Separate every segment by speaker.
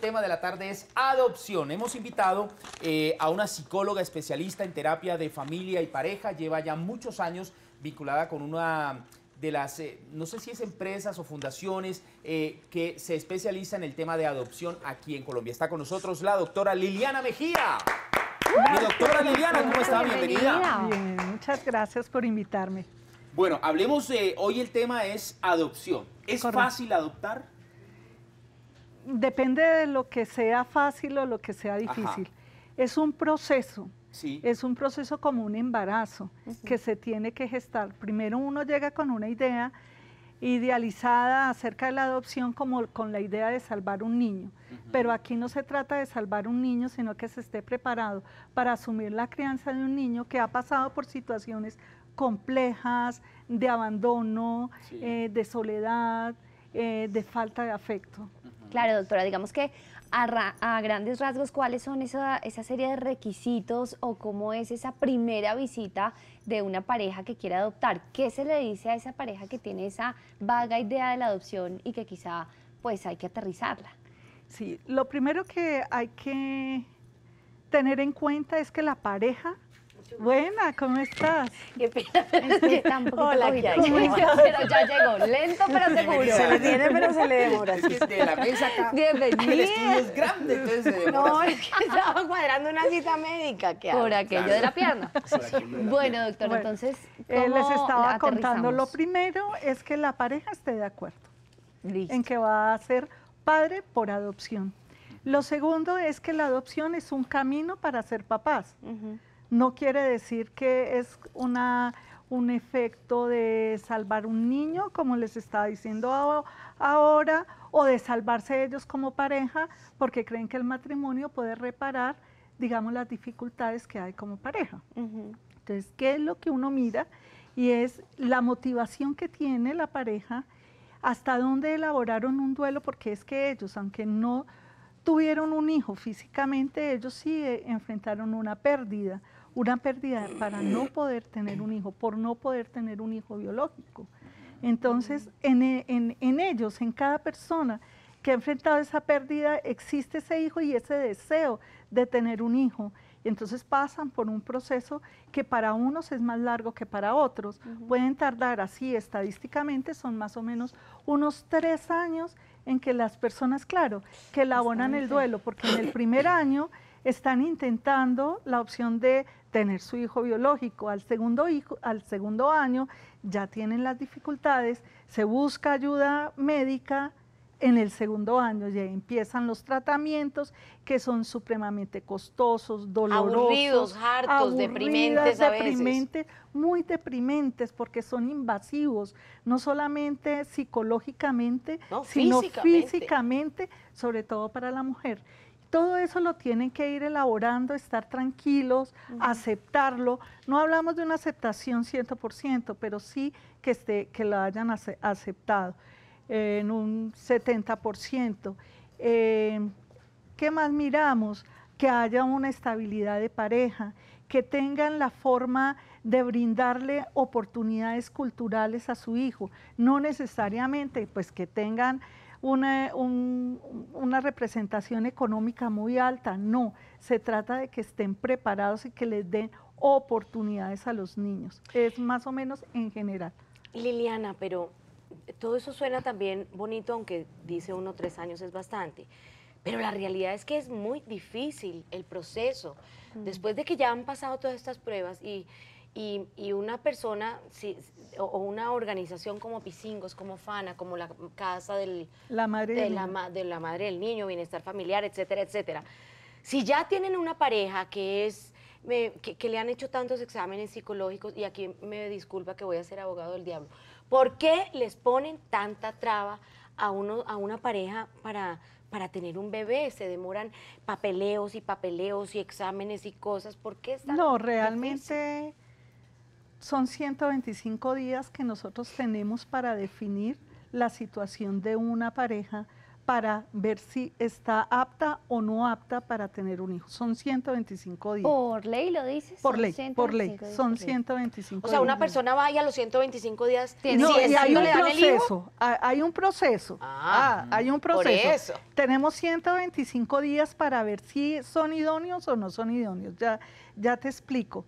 Speaker 1: tema de la tarde es adopción. Hemos invitado eh, a una psicóloga especialista en terapia de familia y pareja. Lleva ya muchos años vinculada con una de las, eh, no sé si es empresas o fundaciones eh, que se especializa en el tema de adopción aquí en Colombia. Está con nosotros la doctora Liliana Mejía. Mi doctora Liliana, ¿cómo está? Bienvenida.
Speaker 2: Bien, muchas gracias por invitarme.
Speaker 1: Bueno, hablemos, de, hoy
Speaker 2: el tema es adopción. ¿Es fácil adoptar? depende de lo que sea fácil o lo que sea difícil. Es un proceso. Es un proceso como un embarazo que se tiene que gestar. Primero uno llega con una idea idealizada acerca de la adopción como con la idea de salvar un niño. Pero aquí no se trata de salvar un niño, sino que se esté preparado para asumir la crianza de un niño que ha pasado por situaciones complejas, de abandono, eh, de soledad, eh, de falta de afecto. Claro, doctora, digamos que a, grandes rasgos, ¿cuáles son esa, esa serie de requisitos o cómo es esa primera visita de una pareja que quiere adoptar? ¿Qué se le dice a esa pareja que tiene esa vaga idea de la adopción y que quizá pues hay que aterrizarla? Sí, lo primero que hay que tener en cuenta es que la pareja Buena, ¿cómo estás? Qué pena, que está Hola, ya, pero ya llegó, lento pero seguro. Se le tiene, pero se le demora. Es que la mesa acá, es grande, entonces No, es que estaba
Speaker 1: cuadrando una cita médica. ¿qué Por aquello de la pierna. Bueno, doctor, entonces, eh, Les estaba contando, lo
Speaker 2: primero es que la pareja esté de acuerdo en que va a ser padre por adopción. Lo segundo es que la adopción es un camino para ser papás no quiere decir que es una, un efecto de salvar un niño, como les estaba diciendo ahora, o de salvarse ellos como pareja, porque creen que el matrimonio puede reparar, digamos, las dificultades que hay como pareja. Entonces, ¿qué es lo que uno mira? Y es la motivación que tiene la pareja, hasta dónde elaboraron un duelo, porque es que ellos, aunque no tuvieron un hijo físicamente, ellos sí eh, enfrentaron una pérdida una pérdida para no poder tener un hijo, por no poder tener un hijo biológico. Entonces, en, ellos, en cada persona que ha enfrentado esa pérdida, existe ese hijo y ese deseo de tener un hijo. Y entonces pasan por un proceso que para unos es más largo que para otros. Pueden tardar así estadísticamente, son más o menos unos tres años en que las personas, claro, que elaboran el duelo, porque en el primer año están intentando la opción de tener su hijo biológico. Al segundo, hijo, al segundo año ya tienen las dificultades, se busca ayuda médica, en el segundo año ya empiezan los tratamientos que son supremamente costosos, dolorosos, aburridos, hartos, deprimentes, muy deprimentes porque son invasivos, no solamente psicológicamente, sino físicamente, sobre todo para la mujer. Todo eso lo tienen que ir elaborando, estar tranquilos, aceptarlo. No hablamos de una aceptación 100%, pero sí que, esté, que la hayan aceptado en un 70%. Em, ¿Qué más miramos? Que haya una estabilidad de pareja, que tengan la forma de brindarle oportunidades culturales a su hijo, no necesariamente pues que tengan una, representación económica muy alta, no, se trata de que estén preparados y que les den oportunidades a los niños. Es más o menos en general.
Speaker 1: Liliana, pero todo eso suena también bonito, aunque dice uno tres años es bastante. Pero la realidad es que es muy difícil el proceso. Mm. Después de que ya han pasado todas estas pruebas y y, una persona o una organización como Pisingos, como FANA, como la Casa del,
Speaker 2: de, la, Madre
Speaker 1: del Niño, Bienestar Familiar, etcétera, etcétera. Si ya tienen una pareja que es que, le han hecho tantos exámenes psicológicos, y aquí me disculpa que voy a ser abogado del diablo, ¿por qué les ponen tanta traba a, uno, a una pareja para, para tener un bebé? Se demoran papeleos y papeleos y exámenes y cosas, ¿por qué están?
Speaker 2: No, realmente son 125 días que nosotros tenemos para definir la situación de una pareja para ver si está apta o no apta para tener un hijo. Son 125 días. ¿Por ley lo dices? Por ley, por ley. son 125 días. O sea, una persona
Speaker 1: va y a los 125 días tiene no, si y hay, un proceso,
Speaker 2: hay un proceso, ah, ah hay un proceso. Tenemos 125 días para ver si son idóneos o no son idóneos. Ya, ya te explico.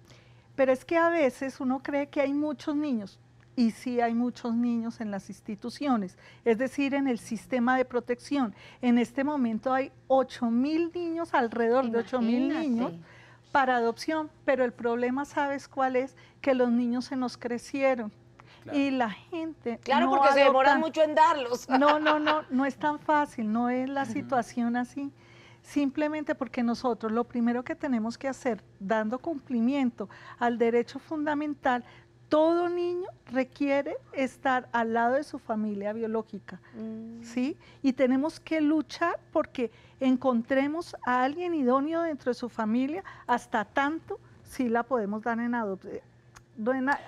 Speaker 2: Pero es que a veces uno cree que hay muchos niños, y sí hay muchos niños en las instituciones, es decir, en el sistema de protección. En este momento hay 8 mil niños, alrededor de 8 mil niños para adopción, pero el problema, ¿sabes cuál es? Que los niños se nos crecieron. Y la gente. Claro, porque se demoran mucho en darlos. No, no, no, no es tan fácil, no es la situación así simplemente porque nosotros lo primero que tenemos que hacer, dando cumplimiento al derecho fundamental, todo niño requiere estar al lado de su familia biológica, mm. ¿sí? Y tenemos que luchar porque encontremos a alguien idóneo dentro de su familia hasta tanto si la podemos dar en adopción. Eh,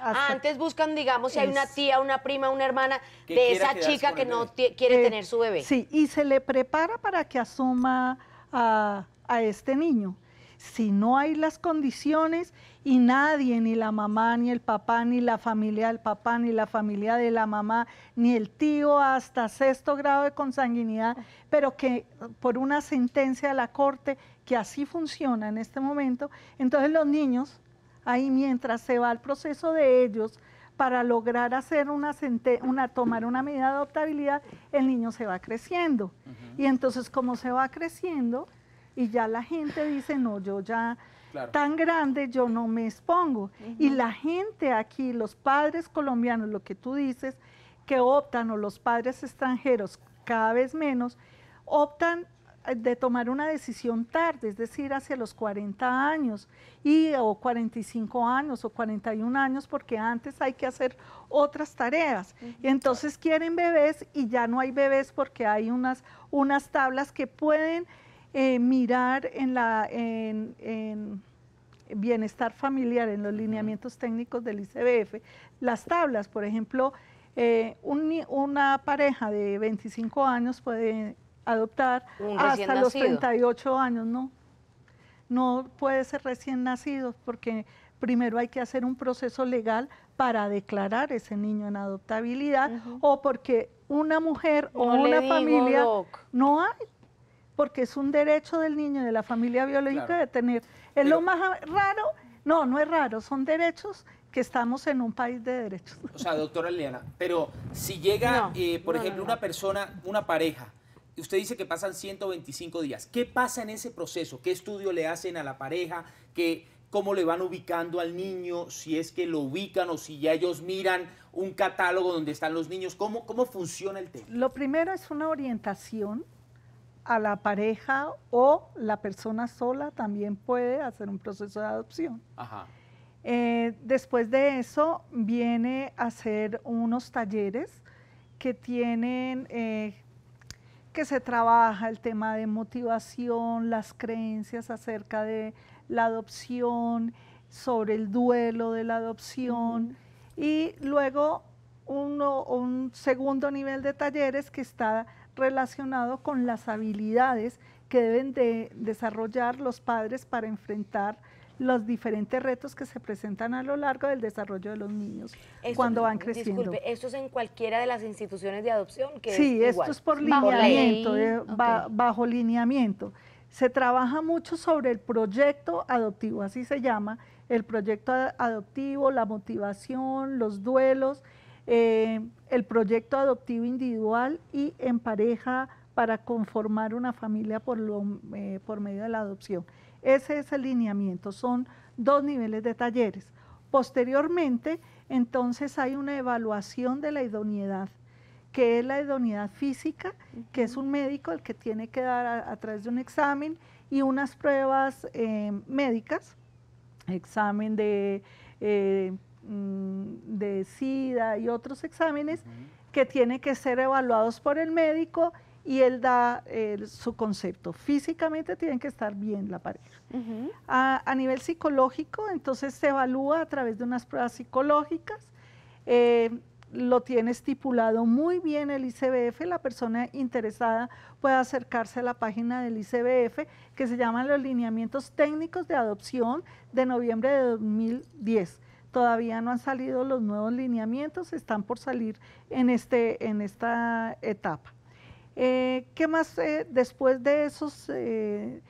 Speaker 2: ah, antes buscan, digamos, si hay una tía,
Speaker 1: una prima, una hermana
Speaker 2: de esa chica que no quiere eh, tener su bebé. Sí, y se le prepara para que asuma a, este niño. Si no hay las condiciones y nadie, ni la mamá, ni el papá, ni la familia del papá, ni la familia de la mamá, ni el tío, hasta sexto grado de consanguinidad, pero que por una sentencia de la corte que así funciona en este momento, entonces los niños, ahí mientras se va el proceso de ellos, para lograr hacer una, tomar una medida de adoptabilidad, el niño se va creciendo. Y entonces como se va creciendo y ya la gente dice, no, yo ya tan grande, yo no me expongo. Y la gente aquí, los padres colombianos, lo que tú dices, que optan, o los padres extranjeros cada vez menos, optan de tomar una decisión tarde, es decir, hacia los 40 años y o 45 años o 41 años, porque antes hay que hacer otras tareas. entonces quieren bebés y ya no hay bebés porque hay unas, unas tablas que pueden eh, mirar en la bienestar familiar, en los lineamientos técnicos del ICBF, las tablas, por ejemplo, eh, una pareja de 25 años puede adoptar hasta los 38 años, ¿no? No puede ser recién nacido porque primero hay que hacer un proceso legal para declarar ese niño en adoptabilidad o porque una mujer o una familia no hay, porque es un derecho del niño de la familia biológica de tener. Es lo más raro, no, no es raro, son derechos que estamos en un país de derechos.
Speaker 1: O sea, doctora Eliana, pero si llega, eh, por ejemplo, una persona, una pareja, usted dice que pasan 125 días. ¿Qué pasa en ese proceso? ¿Qué estudio le hacen a la pareja? ¿Qué, ¿Cómo le van ubicando al niño? Si es que lo ubican o si ya ellos miran un catálogo donde están los niños. ¿Cómo, cómo funciona el tema?
Speaker 2: Lo primero es una orientación a la pareja o la persona sola también puede hacer un proceso de adopción. Ajá. Eh, después de eso viene a hacer unos talleres que tienen eh, que se trabaja el tema de motivación, las creencias acerca de la adopción, sobre el duelo de la adopción y luego un segundo nivel de talleres que está relacionado con las habilidades que deben de desarrollar los padres para enfrentar los diferentes retos que se presentan a lo largo del desarrollo de los niños cuando van creciendo. Disculpe, ¿esto es en cualquiera de las instituciones de adopción? sí, esto es por lineamiento, eh, bajo lineamiento. Se trabaja mucho sobre el proyecto adoptivo, así se llama, el proyecto adoptivo, la motivación, los duelos, eh, el proyecto adoptivo individual y en pareja para conformar una familia por, eh, por medio de la adopción. Ese es el lineamiento, son dos niveles de talleres. Posteriormente, entonces hay una evaluación de la idoneidad, que es la idoneidad física, que es un médico el que tiene que dar a, través de un examen y unas pruebas eh, médicas, examen de, eh, mm, de SIDA y otros exámenes que tienen que ser evaluados por el médico y él da eh, su concepto. Físicamente tienen que estar bien la pareja. a, nivel psicológico, entonces se evalúa a través de unas pruebas psicológicas. Eh, lo tiene estipulado muy bien el ICBF, la persona interesada puede acercarse a la página del ICBF que se llaman los lineamientos técnicos de adopción de noviembre de 2010. Todavía no han salido los nuevos lineamientos, están por salir en, este, en esta etapa. Eh, ¿Qué más eh, después de esos, eh,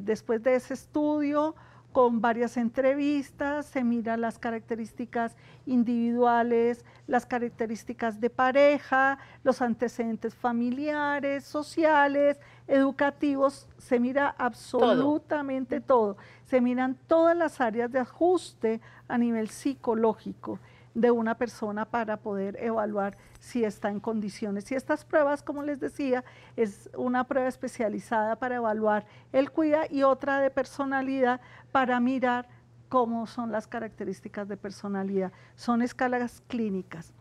Speaker 2: después de ese estudio, con varias entrevistas, se miran las características individuales, las características de pareja, los antecedentes familiares, sociales, educativos, se mira absolutamente todo. Se miran todas las áreas de ajuste a nivel psicológico de una persona para poder evaluar si está en condiciones. Y estas pruebas, como les decía, es una prueba especializada para evaluar el cuida y otra de personalidad para mirar cómo son las características de personalidad. Son escalas clínicas.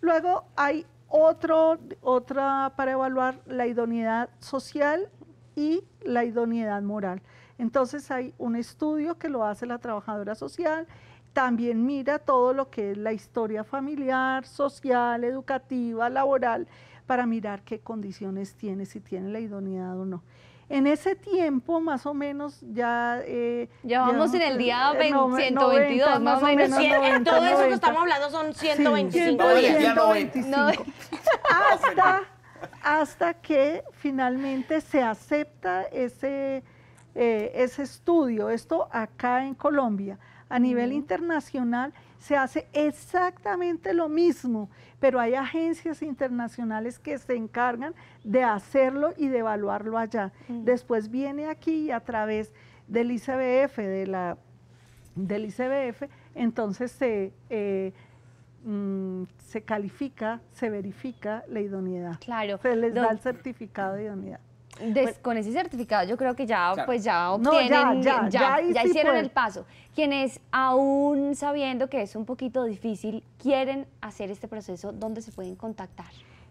Speaker 2: Luego hay otro, otra para evaluar la idoneidad social y la idoneidad moral. Entonces hay un estudio que lo hace la trabajadora social también mira todo lo que es la historia familiar, social, educativa, laboral, para mirar qué condiciones tiene, si tiene la idoneidad o no. En ese tiempo, más o menos, ya... Eh, ya vamos en el día 122, eh, más o menos. en todo eso que estamos hablando son 125 días. Eh, hasta, hasta que finalmente se acepta ese, eh, ese estudio, esto acá en Colombia a nivel internacional se hace exactamente lo mismo, pero hay agencias internacionales que se encargan de hacerlo y de evaluarlo allá. Mm. Después viene aquí y a través del ICBF, de la, del ICBF, entonces eh, mm, se, califica, se verifica la idoneidad. Claro. Se les da el certificado de idoneidad con ese certificado yo creo que ya pues ya obtienen, ya, hicieron el paso. Quienes aún sabiendo que es un poquito difícil, quieren hacer este proceso, ¿dónde se pueden contactar?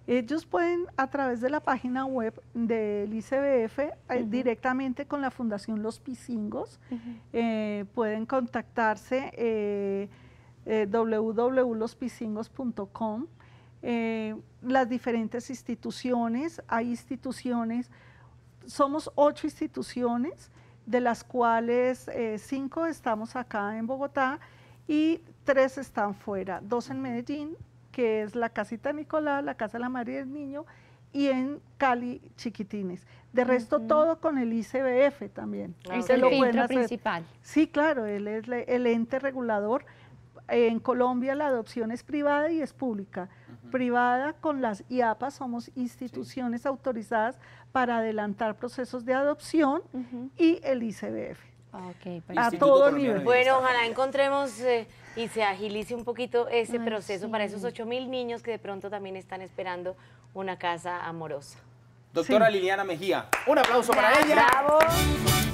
Speaker 2: Ellos pueden a través de la página web del ICBF, eh, directamente con la Fundación Los Pisingos, eh, pueden contactarse eh, eh, las diferentes instituciones, hay instituciones somos ocho instituciones, de las cuales eh, cinco estamos acá en Bogotá y tres están fuera, dos en Medellín, que es la Casita Nicolás, la Casa de la María del Niño, y en Cali Chiquitines. De resto, todo con el ICBF también. es el principal. Sí, claro, él es el ente regulador. En Colombia la adopción es privada y es pública privada con las IAPA somos instituciones autorizadas para adelantar procesos de adopción y el ICBF. Ah, a todo nivel. Bueno, ojalá
Speaker 1: encontremos eh, y se agilice un poquito ese proceso para esos 8 mil niños que de pronto también están esperando una casa amorosa. Doctora Liliana Mejía, un aplauso para
Speaker 2: ella.